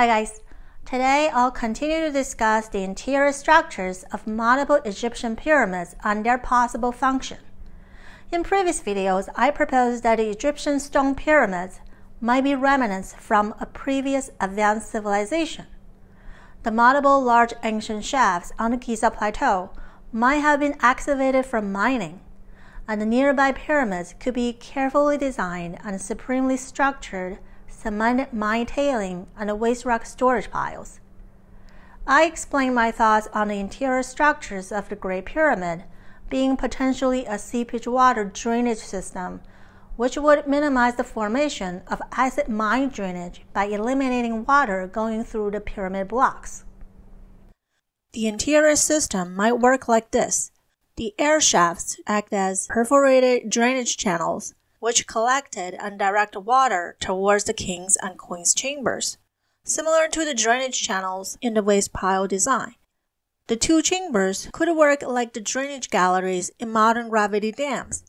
Hi guys, today I'll continue to discuss the interior structures of multiple Egyptian pyramids and their possible function. In previous videos, I proposed that the Egyptian stone pyramids might be remnants from a previous advanced civilization. The multiple large ancient shafts on the Giza plateau might have been excavated from mining, and the nearby pyramids could be carefully designed and supremely structured some mine tailing and waste rock storage piles. I explained my thoughts on the interior structures of the Great Pyramid being potentially a seepage water drainage system, which would minimize the formation of acid mine drainage by eliminating water going through the pyramid blocks. The interior system might work like this. The air shafts act as perforated drainage channels which collected and directed water towards the king's and queen's chambers, similar to the drainage channels in the waste pile design. The two chambers could work like the drainage galleries in modern gravity dams.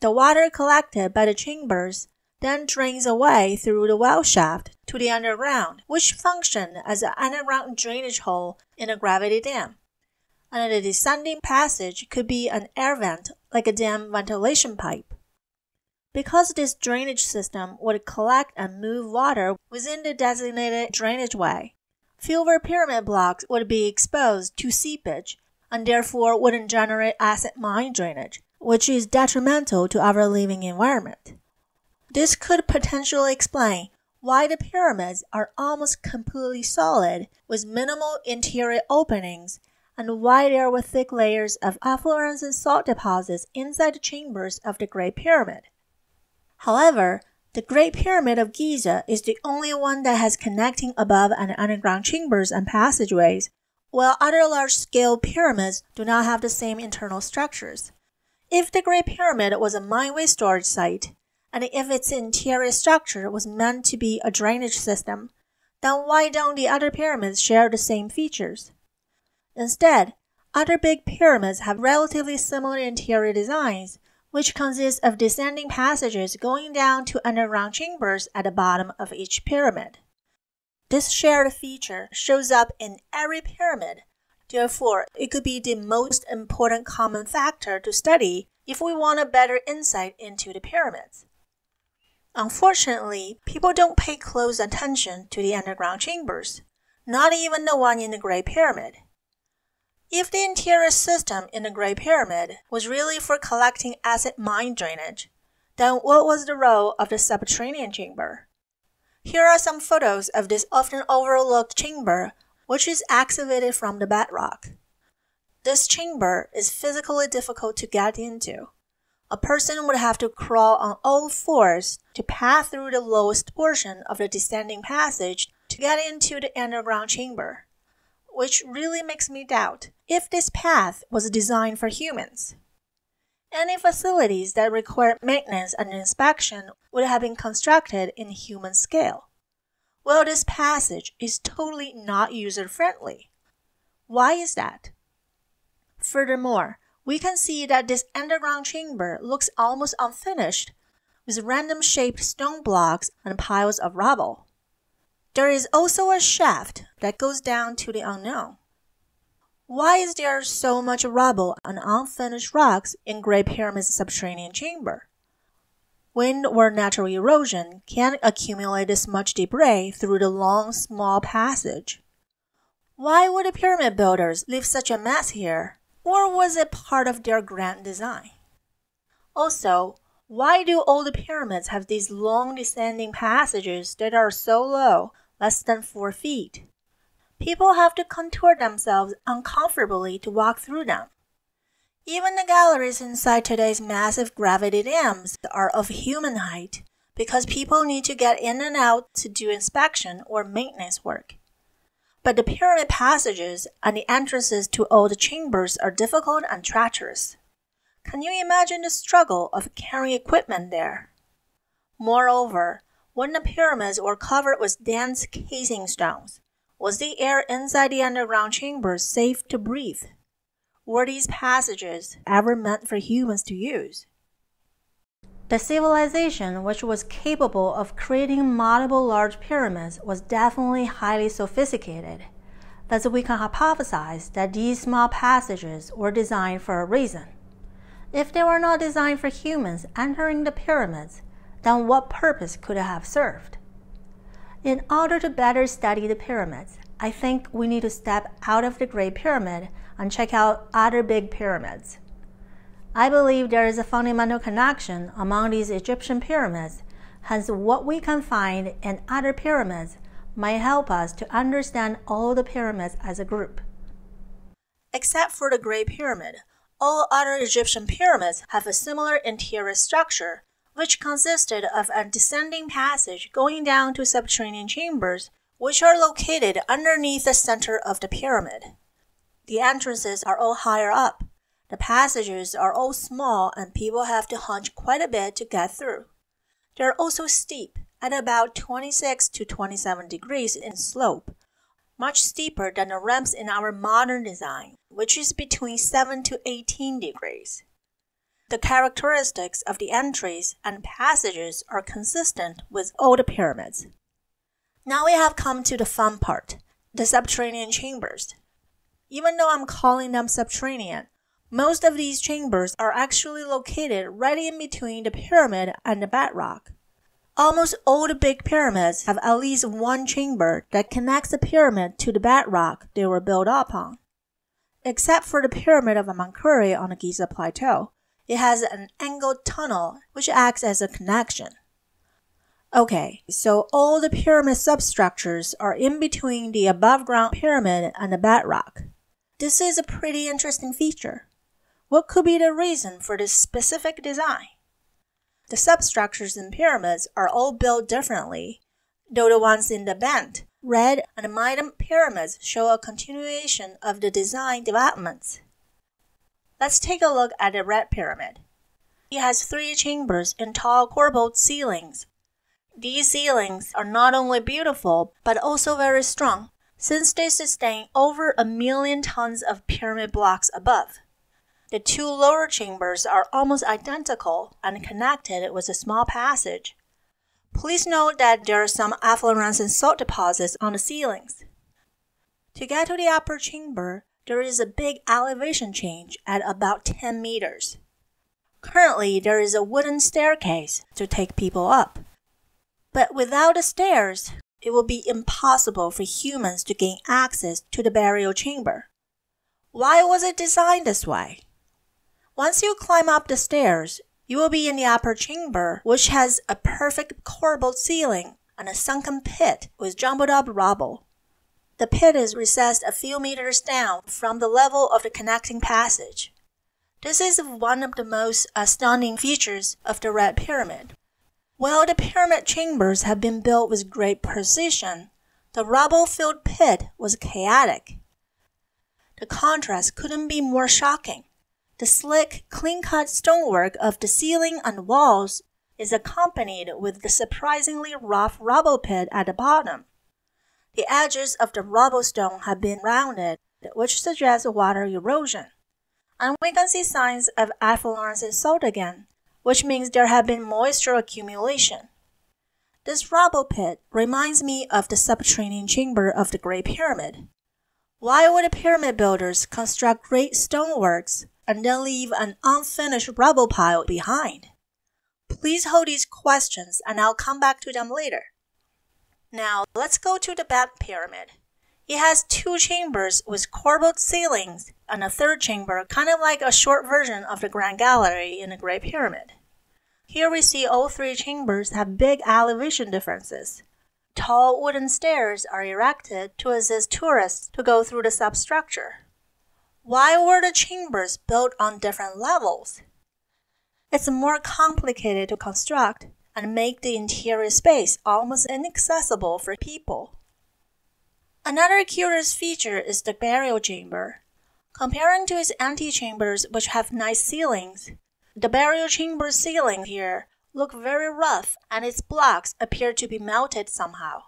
The water collected by the chambers then drains away through the well shaft to the underground, which functioned as an underground drainage hole in a gravity dam. And the descending passage could be an air vent like a dam ventilation pipe because this drainage system would collect and move water within the designated drainage way. Fewer pyramid blocks would be exposed to seepage and therefore wouldn't generate acid mine drainage, which is detrimental to our living environment. This could potentially explain why the pyramids are almost completely solid with minimal interior openings and why there were thick layers of effluents and salt deposits inside the chambers of the Great Pyramid. However, the Great Pyramid of Giza is the only one that has connecting above and underground chambers and passageways, while other large scale pyramids do not have the same internal structures. If the Great Pyramid was a mine waste storage site, and if its interior structure was meant to be a drainage system, then why don't the other pyramids share the same features? Instead, other big pyramids have relatively similar interior designs, which consists of descending passages going down to underground chambers at the bottom of each pyramid. This shared feature shows up in every pyramid. Therefore, it could be the most important common factor to study if we want a better insight into the pyramids. Unfortunately, people don't pay close attention to the underground chambers, not even the one in the Great Pyramid. If the interior system in the Great Pyramid was really for collecting acid mine drainage, then what was the role of the subterranean chamber? Here are some photos of this often overlooked chamber, which is excavated from the bedrock. This chamber is physically difficult to get into. A person would have to crawl on all fours to pass through the lowest portion of the descending passage to get into the underground chamber which really makes me doubt if this path was designed for humans. Any facilities that require maintenance and inspection would have been constructed in human scale. Well, this passage is totally not user friendly. Why is that? Furthermore, we can see that this underground chamber looks almost unfinished, with random shaped stone blocks and piles of rubble. There is also a shaft that goes down to the unknown. Why is there so much rubble and unfinished rocks in Great Pyramid's subterranean chamber? Wind or natural erosion can accumulate this much debris through the long, small passage. Why would the pyramid builders leave such a mess here? Or was it part of their grand design? Also, why do all the pyramids have these long descending passages that are so low less than 4 feet. People have to contort themselves uncomfortably to walk through them. Even the galleries inside today's massive gravity dams are of human height because people need to get in and out to do inspection or maintenance work. But the pyramid passages and the entrances to old chambers are difficult and treacherous. Can you imagine the struggle of carrying equipment there? Moreover, when the pyramids were covered with dense casing stones, was the air inside the underground chambers safe to breathe? Were these passages ever meant for humans to use? The civilization which was capable of creating multiple large pyramids was definitely highly sophisticated. Thus, we can hypothesize that these small passages were designed for a reason. If they were not designed for humans entering the pyramids, then what purpose could it have served? In order to better study the pyramids, I think we need to step out of the Great Pyramid and check out other big pyramids. I believe there is a fundamental connection among these Egyptian pyramids, hence, what we can find in other pyramids might help us to understand all the pyramids as a group. Except for the Great Pyramid, all other Egyptian pyramids have a similar interior structure which consisted of a descending passage going down to subterranean chambers, which are located underneath the center of the pyramid. The entrances are all higher up. The passages are all small, and people have to hunch quite a bit to get through. They are also steep, at about 26 to 27 degrees in slope, much steeper than the ramps in our modern design, which is between 7 to 18 degrees. The characteristics of the entries and passages are consistent with old pyramids. Now we have come to the fun part the subterranean chambers. Even though I'm calling them subterranean, most of these chambers are actually located right in between the pyramid and the bedrock. Almost all the big pyramids have at least one chamber that connects the pyramid to the bedrock they were built upon, except for the pyramid of Amakuri on the Giza Plateau. It has an angled tunnel, which acts as a connection. Okay, so all the pyramid substructures are in between the above ground pyramid and the bedrock. This is a pretty interesting feature. What could be the reason for this specific design? The substructures in pyramids are all built differently, though the ones in the bent, red, and Mayan pyramids show a continuation of the design developments. Let's take a look at the Red Pyramid. It has three chambers and tall corbelled ceilings. These ceilings are not only beautiful, but also very strong, since they sustain over a million tons of pyramid blocks above. The two lower chambers are almost identical and connected with a small passage. Please note that there are some effluents and salt deposits on the ceilings. To get to the upper chamber, there is a big elevation change at about 10 meters. Currently, there is a wooden staircase to take people up. But without the stairs, it will be impossible for humans to gain access to the burial chamber. Why was it designed this way? Once you climb up the stairs, you will be in the upper chamber, which has a perfect corbelled ceiling and a sunken pit with jumbled up rubble. The pit is recessed a few meters down from the level of the connecting passage. This is one of the most astounding uh, features of the Red Pyramid. While the pyramid chambers have been built with great precision, the rubble-filled pit was chaotic. The contrast couldn't be more shocking. The slick, clean-cut stonework of the ceiling and walls is accompanied with the surprisingly rough rubble pit at the bottom. The edges of the rubble stone have been rounded, which suggests water erosion. And we can see signs of effluence and salt again, which means there have been moisture accumulation. This rubble pit reminds me of the subterranean chamber of the Great Pyramid. Why would the pyramid builders construct great stoneworks and then leave an unfinished rubble pile behind? Please hold these questions and I'll come back to them later. Now let's go to the Bat Pyramid. It has two chambers with corbelled ceilings and a third chamber, kind of like a short version of the Grand Gallery in the Great Pyramid. Here we see all three chambers have big elevation differences. Tall wooden stairs are erected to assist tourists to go through the substructure. Why were the chambers built on different levels? It's more complicated to construct and make the interior space almost inaccessible for people. Another curious feature is the burial chamber. Comparing to its antechambers, which have nice ceilings, the burial chamber ceiling here look very rough and its blocks appear to be melted somehow.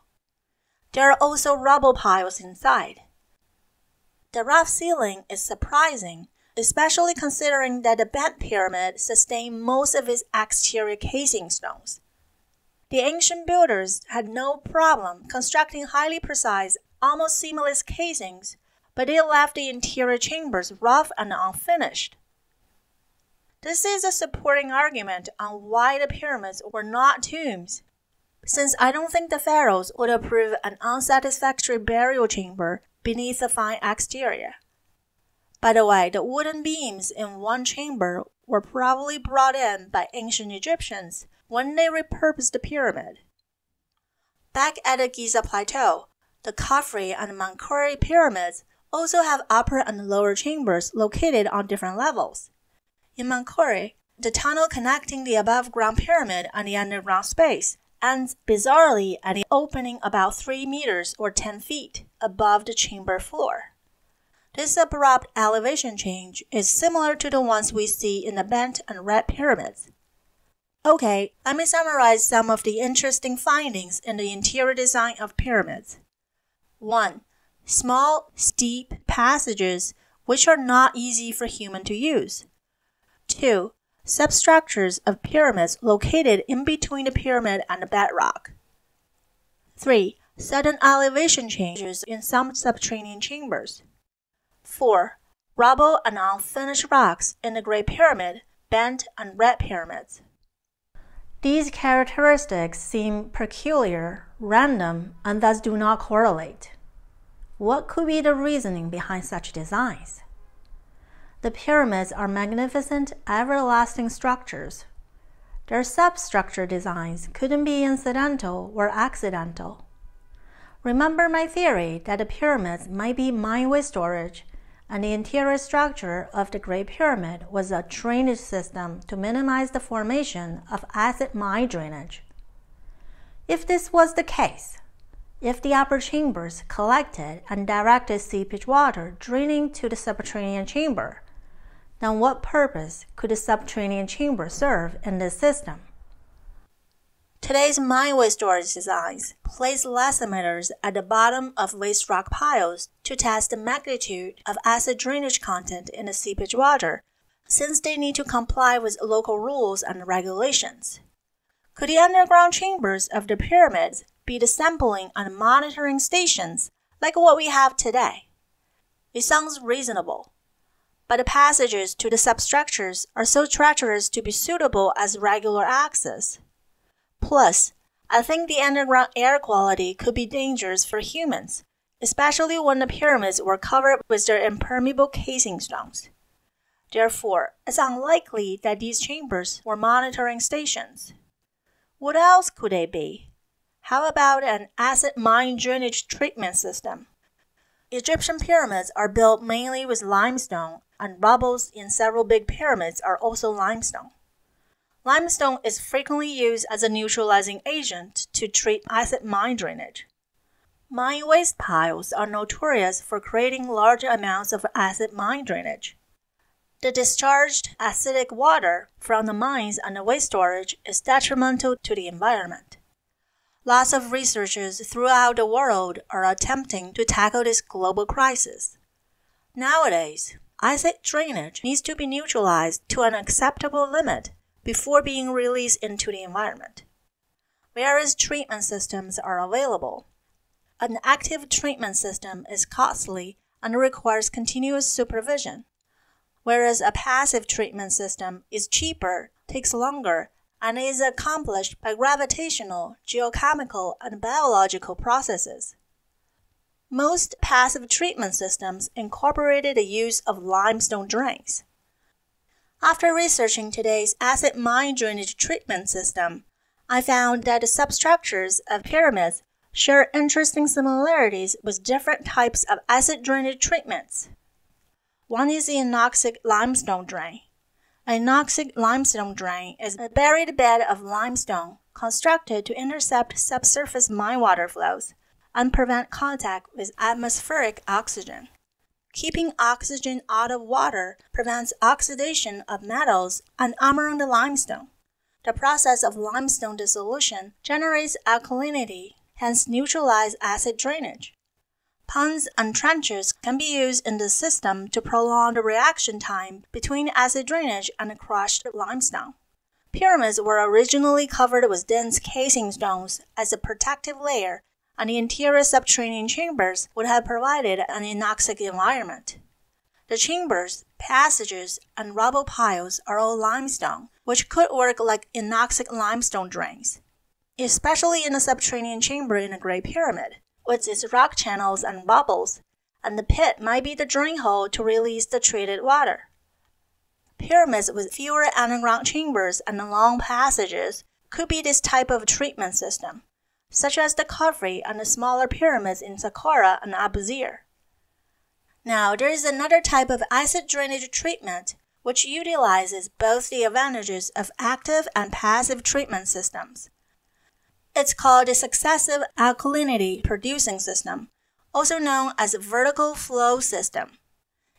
There are also rubble piles inside. The rough ceiling is surprising especially considering that the bed pyramid sustained most of its exterior casing stones. The ancient builders had no problem constructing highly precise, almost seamless casings, but they left the interior chambers rough and unfinished. This is a supporting argument on why the pyramids were not tombs, since I don't think the pharaohs would approve an unsatisfactory burial chamber beneath a fine exterior. By the way, the wooden beams in one chamber were probably brought in by ancient Egyptians when they repurposed the pyramid. Back at the Giza Plateau, the Khafre and Menkaure pyramids also have upper and lower chambers located on different levels. In Menkaure, the tunnel connecting the above ground pyramid and the underground space ends bizarrely at an opening about 3 meters or 10 feet above the chamber floor. This abrupt elevation change is similar to the ones we see in the bent and red pyramids. Okay, let me summarize some of the interesting findings in the interior design of pyramids. 1. Small, steep passages which are not easy for human to use. 2. Substructures of pyramids located in between the pyramid and the bedrock. 3. Sudden elevation changes in some subterranean chambers. 4. Rubble and unfinished rocks in the Great Pyramid, bent and red pyramids. These characteristics seem peculiar, random, and thus do not correlate. What could be the reasoning behind such designs? The pyramids are magnificent, everlasting structures. Their substructure designs couldn't be incidental or accidental. Remember my theory that the pyramids might be mine waste storage and the interior structure of the Great Pyramid was a drainage system to minimize the formation of acid mine drainage. If this was the case, if the upper chambers collected and directed seepage water draining to the subterranean chamber, then what purpose could the subterranean chamber serve in this system? Today's waste storage designs place elastometers at the bottom of waste rock piles to test the magnitude of acid drainage content in the seepage water, since they need to comply with local rules and regulations. Could the underground chambers of the pyramids be the sampling and monitoring stations like what we have today? It sounds reasonable, but the passages to the substructures are so treacherous to be suitable as regular access. Plus, I think the underground air quality could be dangerous for humans, especially when the pyramids were covered with their impermeable casing stones. Therefore, it's unlikely that these chambers were monitoring stations. What else could they be? How about an acid mine drainage treatment system? Egyptian pyramids are built mainly with limestone, and rubbles in several big pyramids are also limestone. Limestone is frequently used as a neutralizing agent to treat acid mine drainage. Mine waste piles are notorious for creating large amounts of acid mine drainage. The discharged acidic water from the mines and the waste storage is detrimental to the environment. Lots of researchers throughout the world are attempting to tackle this global crisis. Nowadays, acid drainage needs to be neutralized to an acceptable limit before being released into the environment. Various treatment systems are available. An active treatment system is costly and requires continuous supervision, whereas a passive treatment system is cheaper, takes longer, and is accomplished by gravitational, geochemical, and biological processes. Most passive treatment systems incorporated the use of limestone drains. After researching today's acid mine drainage treatment system, I found that the substructures of pyramids share interesting similarities with different types of acid drainage treatments. One is the anoxic limestone drain. An anoxic limestone drain is a buried bed of limestone constructed to intercept subsurface mine water flows and prevent contact with atmospheric oxygen. Keeping oxygen out of water prevents oxidation of metals and armoring the limestone. The process of limestone dissolution generates alkalinity, hence neutralizes acid drainage. Ponds and trenches can be used in this system to prolong the reaction time between acid drainage and crushed limestone. Pyramids were originally covered with dense casing stones as a protective layer and the interior subterranean chambers would have provided an anoxic environment. The chambers, passages, and rubble piles are all limestone, which could work like anoxic limestone drains, especially in the subterranean chamber in the Great Pyramid, with its rock channels and bubbles, and the pit might be the drain hole to release the treated water. Pyramids with fewer underground chambers and long passages could be this type of treatment system such as the Khafre and the smaller pyramids in Saqqara and Abuzir. Now, there is another type of acid drainage treatment which utilizes both the advantages of active and passive treatment systems. It's called a successive alkalinity producing system, also known as vertical flow system.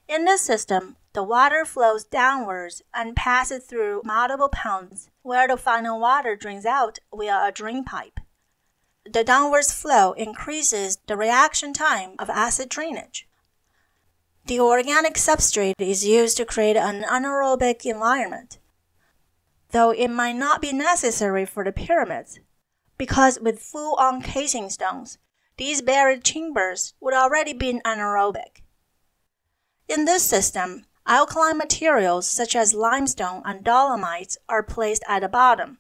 In this system, the water flows downwards and passes through multiple ponds, where the final water drains out via a drain pipe the downwards flow increases the reaction time of acid drainage. The organic substrate is used to create an anaerobic environment, though it might not be necessary for the pyramids, because with full on casing stones, these buried chambers would already be anaerobic. In this system, alkaline materials such as limestone and dolomites are placed at the bottom.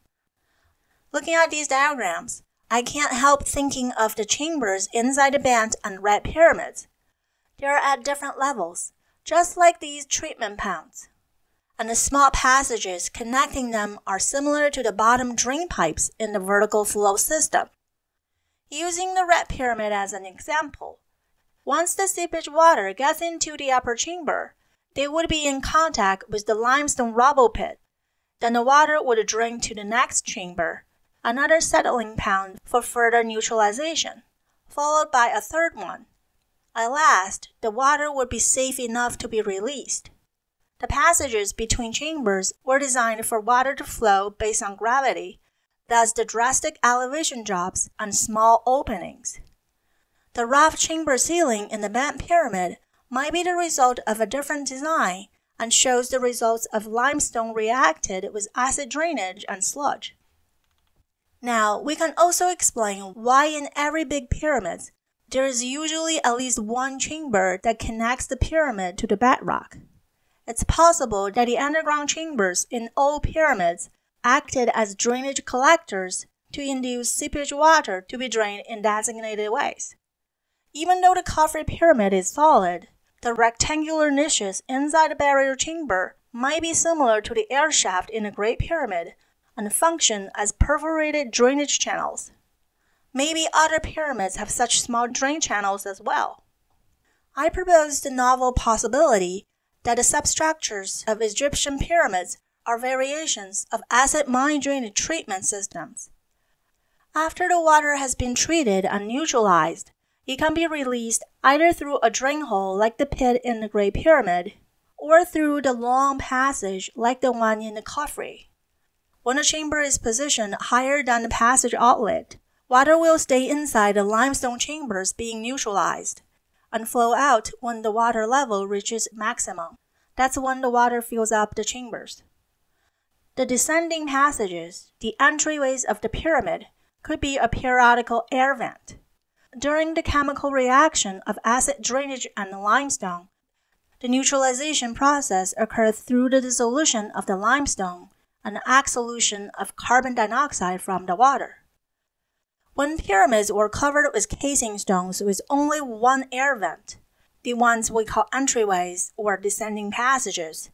Looking at these diagrams, I can't help thinking of the chambers inside the band and red pyramids. They're at different levels, just like these treatment ponds. And the small passages connecting them are similar to the bottom drain pipes in the vertical flow system. Using the red pyramid as an example, once the seepage water gets into the upper chamber, they would be in contact with the limestone rubble pit. Then the water would drain to the next chamber another settling pound for further neutralization, followed by a third one. At last, the water would be safe enough to be released. The passages between chambers were designed for water to flow based on gravity, thus the drastic elevation drops and small openings. The rough chamber ceiling in the bent pyramid might be the result of a different design and shows the results of limestone reacted with acid drainage and sludge. Now, we can also explain why in every big pyramid, there is usually at least one chamber that connects the pyramid to the bedrock. It's possible that the underground chambers in all pyramids acted as drainage collectors to induce seepage water to be drained in designated ways. Even though the Khafre pyramid is solid, the rectangular niches inside the barrier chamber might be similar to the air shaft in the Great Pyramid and function as perforated drainage channels. Maybe other pyramids have such small drain channels as well. I propose the novel possibility that the substructures of Egyptian pyramids are variations of acid mine drainage treatment systems. After the water has been treated and neutralized, it can be released either through a drain hole like the pit in the Great Pyramid or through the long passage like the one in the Khafre. When a chamber is positioned higher than the passage outlet, water will stay inside the limestone chambers being neutralized and flow out when the water level reaches maximum. That's when the water fills up the chambers. The descending passages, the entryways of the pyramid, could be a periodical air vent. During the chemical reaction of acid drainage and limestone, the neutralization process occurs through the dissolution of the limestone an exhalation solution of carbon dioxide from the water. When pyramids were covered with casing stones with only one air vent, the ones we call entryways or descending passages,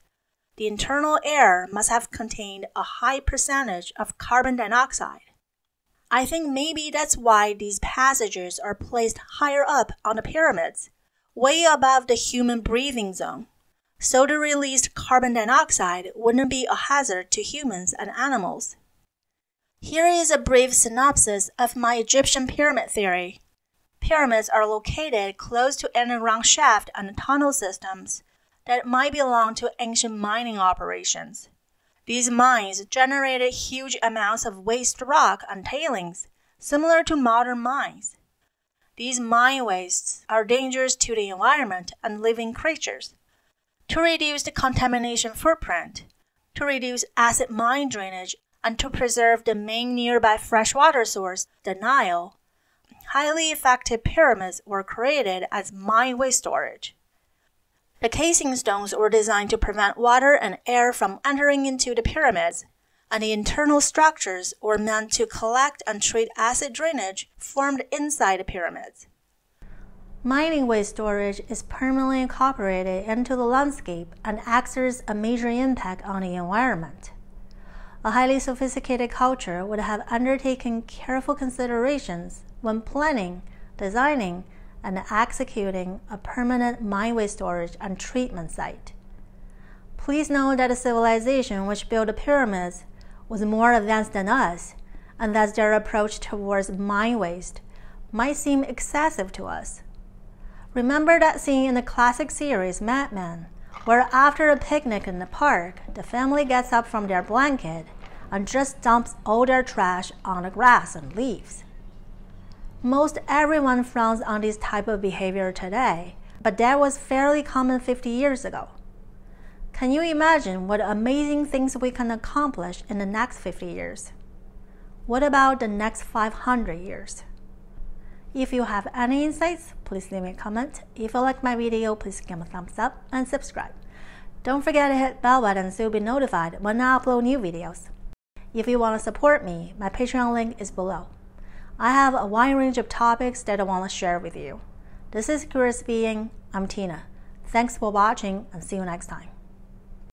the internal air must have contained a high percentage of carbon dioxide. I think maybe that's why these passages are placed higher up on the pyramids, way above the human breathing zone soda released carbon dioxide wouldn't be a hazard to humans and animals. Here is a brief synopsis of my Egyptian pyramid theory. Pyramids are located close to underground shaft and tunnel systems that might belong to ancient mining operations. These mines generated huge amounts of waste rock and tailings, similar to modern mines. These mine wastes are dangerous to the environment and living creatures, to reduce the contamination footprint, to reduce acid mine drainage, and to preserve the main nearby freshwater source, the Nile. Highly effective pyramids were created as mine waste storage. The casing stones were designed to prevent water and air from entering into the pyramids, and the internal structures were meant to collect and treat acid drainage formed inside the pyramids. Mining waste storage is permanently incorporated into the landscape and exerts a major impact on the environment. A highly sophisticated culture would have undertaken careful considerations when planning, designing, and executing a permanent mine waste storage and treatment site. Please note that the civilization which built the pyramids was more advanced than us, and thus their approach towards mine waste might seem excessive to us. Remember that scene in the classic series Mad Men, where after a picnic in the park, the family gets up from their blanket and just dumps all their trash on the grass and leaves. Most everyone frowns on this type of behavior today, but that was fairly common 50 years ago. Can you imagine what amazing things we can accomplish in the next 50 years? What about the next 500 years? If you have any insights, please leave me a comment. If you like my video, please give me a thumbs up and subscribe. Don't forget to hit bell button so you'll be notified when I upload new videos. If you want to support me, my Patreon link is below. I have a wide range of topics that I want to share with you. This is Curious Being, I'm Tina. Thanks for watching and see you next time.